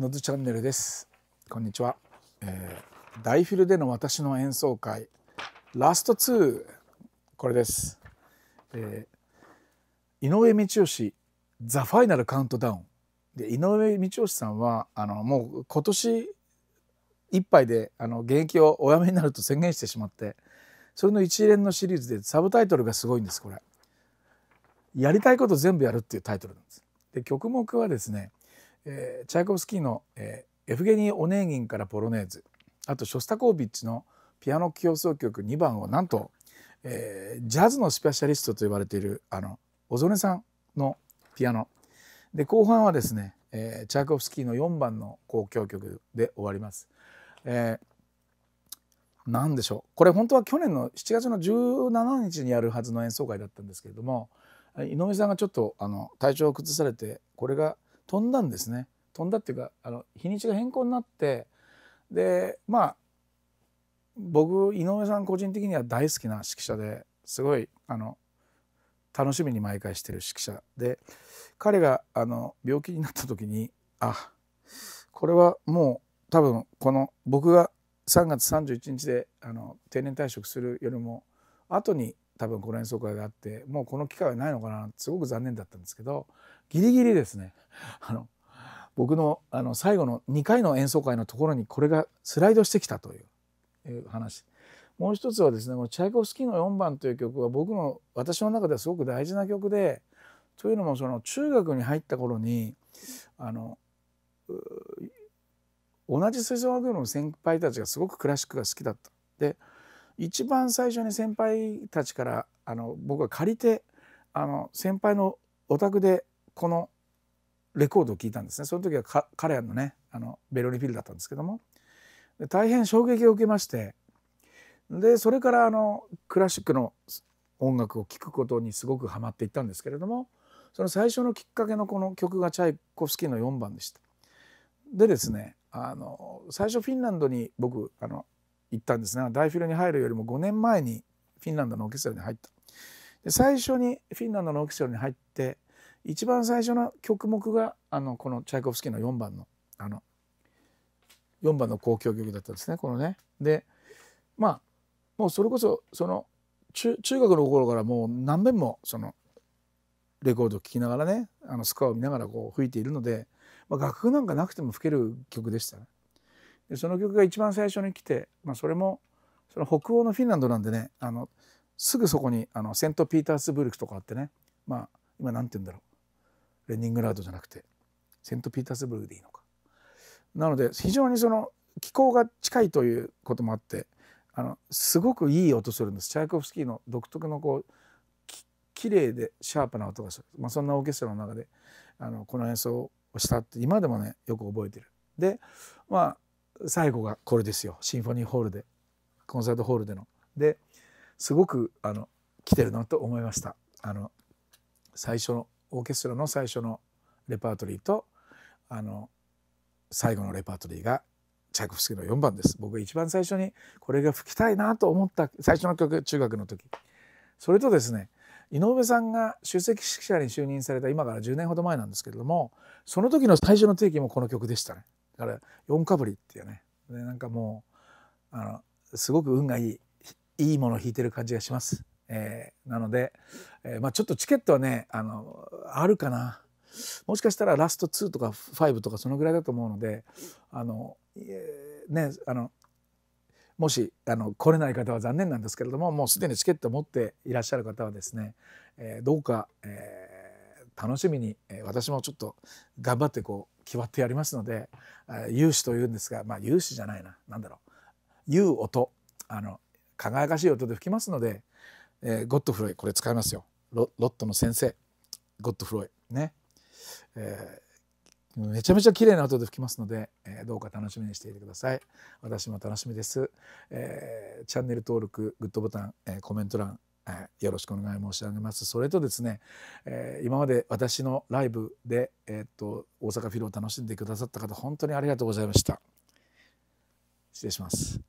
のずチャンネルですこんにちは、えー、ダイフィルでの私の演奏会ラスト2これです、えー、井上道義ザ・ファイナル・カウントダウンで井上道義さんはあのもう今年いっぱいであの現役をお辞めになると宣言してしまってそれの一連のシリーズでサブタイトルがすごいんですこれ。やりたいこと全部やるっていうタイトルなんです。で曲目はですねえー、チャイコフスキーの、えー、エフゲニー・オネーギンからポロネーズあとショスタコービッチのピアノ競奏曲2番をなんと、えー、ジャズのスペシャリストと呼ばれているあの小曽根さんのピアノで後半はですね、えー、チャイコフスキーの4番の交響曲で終わります。えー何でしょうこれ本当は去年の7月の17日にやるはずの演奏会だったんですけれども井上さんがちょっとあの体調を崩されてこれが飛んだんですね飛んだっていうかあの日にちが変更になってでまあ僕井上さん個人的には大好きな指揮者ですごいあの楽しみに毎回してる指揮者で彼があの病気になった時にあこれはもう多分この僕が3月31日であの定年退職するよりも後に多分この演奏会があってもうこの機会はないのかなすごく残念だったんですけどギリギリですねあの僕のあの最後の2回の演奏会のところにこれがスライドしてきたという、話もう一つはですねこのチャイコフスキーの4番という曲は僕の私の中ではすごく大事な曲でというのもその中学に入った頃にあの同じ吹奏楽部の先輩たちがすごくクラシックが好きだった。で一番最初に先輩たちからあの僕は借りてあの先輩のお宅でこのレコードを聞いたんですねその時は彼らのねあのベロニフィルだったんですけども大変衝撃を受けましてでそれからあのクラシックの音楽を聴くことにすごくハマっていったんですけれどもその最初のきっかけのこの曲がチャイコフスキーの4番でした。でですねあの最初フィンランドに僕あの行ったんですが、大フィルに入るよりも5年前にフィンランドのオーケストラに入った。で最初にフィンランドのオーケストラに入って、一番最初の曲目があのこのチャイコフスキーの4番のあの4番の交響曲だったんですねこのね。でまあもうそれこそその中中学の頃からもう何遍もそのレコードを聴きながらねあのスコアを見ながらこう吹いているので、まあ、楽譜なんかなくても吹ける曲でしたね。でその曲が一番最初に来て、まあ、それもその北欧のフィンランドなんでねあのすぐそこにあのセント・ピータースブルクとかあってね、まあ、今何て言うんだろうレニングラードじゃなくてセント・ピータースブルクでいいのか。なので非常にその気候が近いということもあってあのすごくいい音するんですチャイコフスキーの独特のこう綺麗でシャープな音がする、まあ、そんなオーケストラの中であのこの演奏をしたって今でもねよく覚えてる。でまあ最後がこれですよシンフォニーホールでコンサートホールでの。ですごくあの来てるなと思いました。あの最初のオーケストラの最初のレパートリーとあの最後のレパートリーがチャイコフスキーの4番です僕が一番最初にこれが吹きたいなと思った最初の曲中学の時それとですね井上さんが出席指揮者に就任された今から10年ほど前なんですけれどもその時の最初の定期もこの曲でしたねから4かぶりっていうねでなんかもうあのすごく運がいいいいものを弾いてる感じがします。えー、なので、えー、まあ、ちょっとチケットはねあのあるかなもしかしたらラスト2とか5とかそのぐらいだと思うのであの、えー、ねあのもしあの来れない方は残念なんですけれどももうすでにチケットを持っていらっしゃる方はですね、えー、どうか、えー、楽しみに、え私もちょっと頑張ってこう決まってやりますので有志というんですがまあ有志じゃないな何だろう言う音あの輝かしい音で吹きますので、えー、ゴッドフロイこれ使いますよロットの先生ゴッドフロイね、えー、めちゃめちゃ綺麗な音で吹きますので、えー、どうか楽しみにしていてください私も楽しみです、えチャンネル登録グッドボタン、えコメント欄はい、よろしくお願い申し上げます。それとですね、えー、今まで私のライブで、えー、っと大阪フィルを楽しんでくださった方本当にありがとうございました。失礼します。